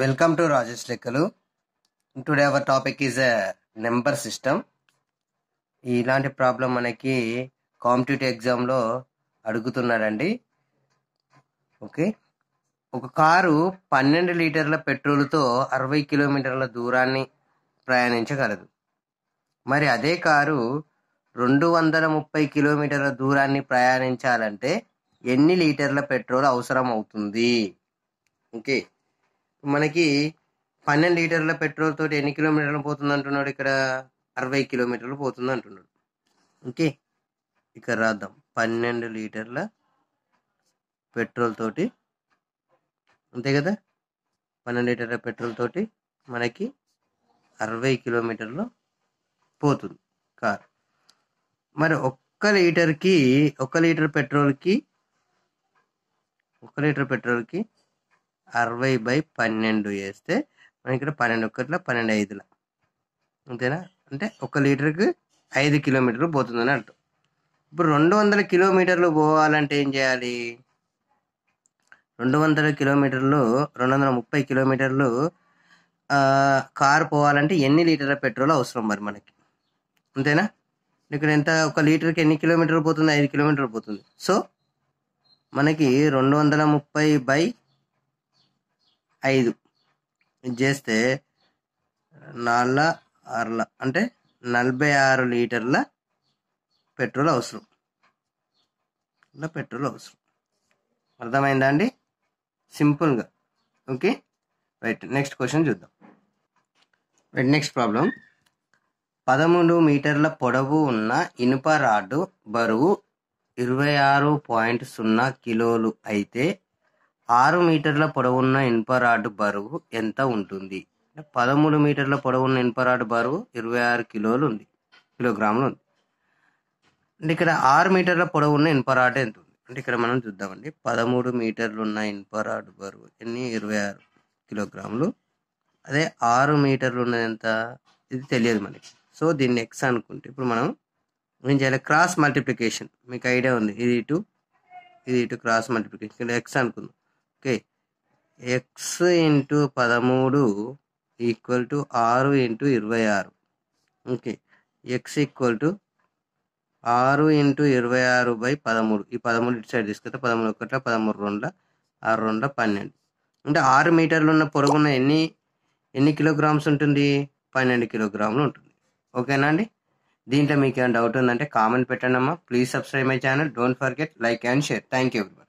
welcome to Rajesh లెక్కలు today our topic is number system ఇలాంటి problem మనకి కాంపిటేటివ్ ఎగ్జామ్లో అడుగుతున్నారండి ఓకే ఒక కారు పన్నెండు లీటర్ల పెట్రోల్తో అరవై కిలోమీటర్ల దూరాన్ని ప్రయాణించగలదు మరి అదే కారు రెండు వందల ముప్పై కిలోమీటర్ల దూరాన్ని ప్రయాణించాలంటే ఎన్ని లీటర్ల పెట్రోల్ అవసరం అవుతుంది ఓకే మనకి పన్నెండు లీటర్ల పెట్రోల్ తోటి ఎన్ని కిలోమీటర్లు పోతుంది అంటున్నాడు ఇక్కడ అరవై కిలోమీటర్లు పోతుంది అంటున్నాడు ఓకే ఇక్కడ రాద్దాం పన్నెండు లీటర్ల పెట్రోల్ తోటి అంతే కదా పన్నెండు లీటర్ల పెట్రోల్ తోటి మనకి అరవై కిలోమీటర్లు పోతుంది కార్ మరి ఒక్క లీటర్కి ఒక లీటర్ పెట్రోల్కి ఒక లీటర్ పెట్రోల్కి అరవై బై పన్నెండు వేస్తే మనకి ఇక్కడ పన్నెండు ఒక్కట్ల పన్నెండు ఐదుల అంతేనా అంటే ఒక లీటర్కి ఐదు కిలోమీటర్లు పోతుందని అర్థం ఇప్పుడు రెండు వందల కిలోమీటర్లు పోవాలంటే ఏం చేయాలి రెండు వందల కిలోమీటర్లు రెండు వందల ముప్పై కిలోమీటర్లు కారు పోవాలంటే ఎన్ని లీటర్ల పెట్రోల్ అవసరం మరి మనకి అంతేనా ఇక్కడ ఎంత ఒక లీటర్కి ఎన్ని కిలోమీటర్లు పోతుంది ఐదు కిలోమీటర్లు పోతుంది సో మనకి రెండు వందల ముప్పై బై ఐదు ఇది చేస్తే నాళ్ళ ఆరుల అంటే నలభై ఆరు లీటర్ల పెట్రోల్ అవసరం పెట్రోల్ అవసరం అర్థమైందా అండి సింపుల్గా ఓకే రైట్ నెక్స్ట్ క్వశ్చన్ చూద్దాం రైట్ నెక్స్ట్ ప్రాబ్లం పదమూడు మీటర్ల పొడవు ఉన్న ఇనుప రాడ్డు బరువు ఇరవై ఆరు పాయింట్ సున్నా కిలోలు అయితే ఆరు మీటర్ల పొడవున్న ఇనుప రాడ్ బరువు ఎంత ఉంటుంది పదమూడు మీటర్ల పొడవున్న ఇనుప రాడ్ బరువు ఇరవై ఆరు కిలోలు ఉంది కిలోగ్రాములు ఉంది అంటే ఇక్కడ ఆరు మీటర్ల పొడవున్న ఇనుప రాడ్ ఎంత ఉంది అంటే ఇక్కడ మనం చూద్దామండి పదమూడు మీటర్లు ఉన్న ఇనుప రాడ్ బరువు ఎన్ని ఇరవై ఆరు కిలోగ్రాములు అదే ఆరు మీటర్లు ఉన్నది ఎంత ఇది తెలియదు మనకి సో దీన్ని ఎక్స్ అనుకుంటే ఇప్పుడు మనం ఏం చేయాలి క్రాస్ మల్టిప్లికేషన్ మీకు ఐడియా ఉంది ఇది ఇటు ఇది ఇటు క్రాస్ మల్టిప్లికేషన్ ఇక్కడ ఎక్స్ అనుకుందాం ఓకే ఎక్స్ ఇంటూ పదమూడు ఈక్వల్ టు ఆరు ఇంటూ ఇరవై ఆరు ఓకే ఎక్స్ ఈక్వల్ టు ఆరు ఇంటూ ఇరవై ఆరు బై పదమూడు ఈ పదమూడు ఇటు సైడ్ తీసుకుంటే పదమూడు ఒకట్ల పదమూడు రెండుల ఆరు రెండుల పన్నెండు అంటే ఆరు మీటర్లు ఉన్న పొరుగున ఎన్ని ఎన్ని కిలోగ్రామ్స్ ఉంటుంది పన్నెండు కిలోగ్రాములు ఉంటుంది ఓకేనా అండి దీంట్లో మీకు ఏమైనా డౌట్ ఉందంటే కామెంట్ పెట్టండి అమ్మా please subscribe my channel don't forget like and share thank you